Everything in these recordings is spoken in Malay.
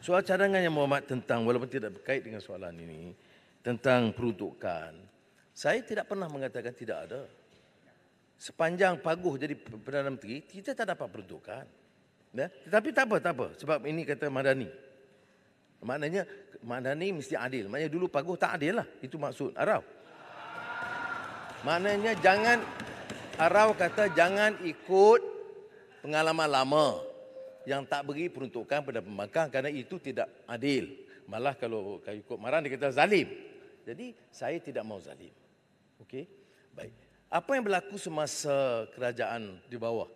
Soal cadangan yang Muhammad tentang walaupun tidak berkait dengan soalan ini tentang peruntukan. Saya tidak pernah mengatakan tidak ada. Sepanjang paguh jadi Perdana Menteri, kita tak dapat peruntukan. Ya? Tetapi tak apa, tak apa. Sebab ini kata Madani. Maknanya Madani mesti adil. Maknanya dulu paguh tak adil lah. Itu maksud Arau. Maknanya jangan, Arau kata jangan ikut pengalaman lama yang tak beri peruntukan pada pembangkang kerana itu tidak adil. Malah kalau kayu kot marah dia kata zalim. Jadi saya tidak mau zalim. Okey. Baik. Apa yang berlaku semasa kerajaan di bawah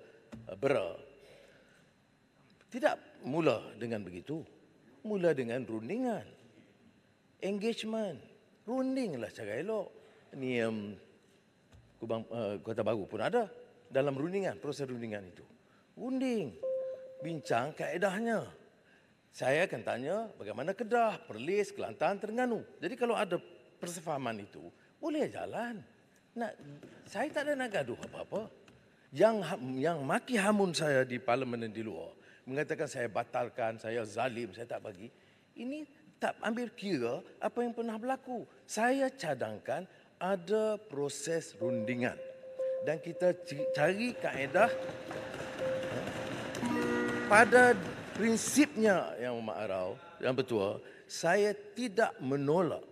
eh, Bera? Tidak mula dengan begitu. Mula dengan rundingan. Engagement. Rundinglah cara elok. Ini um, Kubang, uh, Kota Baru pun ada dalam rundingan, proses rundingan itu. Runding bincang kaedahnya. Saya akan tanya bagaimana Kedah, Perlis, Kelantan, Terengganu. Jadi kalau ada persefahaman itu, boleh jalan. Nak, saya tak ada nak gaduh apa-apa. Yang ha, yang maki hamun saya di parlimen dan di luar, mengatakan saya batalkan, saya zalim, saya tak bagi. Ini tak ambil kira apa yang pernah berlaku. Saya cadangkan ada proses rundingan. Dan kita cari kaedah pada prinsipnya yang ma'arau, yang betul, saya tidak menolak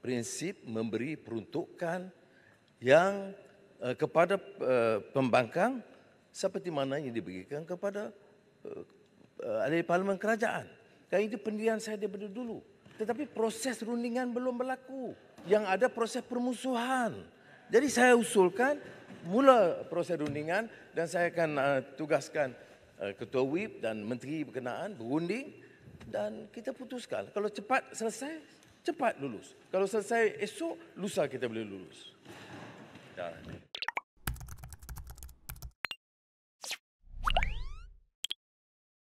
prinsip memberi peruntukan yang uh, kepada uh, pembangkang seperti mana yang diberikan kepada uh, uh, ahli parlimen kerajaan. Dan itu pendirian saya daripada dulu. Tetapi proses rundingan belum berlaku. Yang ada proses permusuhan. Jadi saya usulkan mula proses rundingan dan saya akan uh, tugaskan Eh, ketua WIP dan menteri berkenaan berunding dan kita putuskan kalau cepat selesai cepat lulus kalau selesai esok lusa kita boleh lulus dah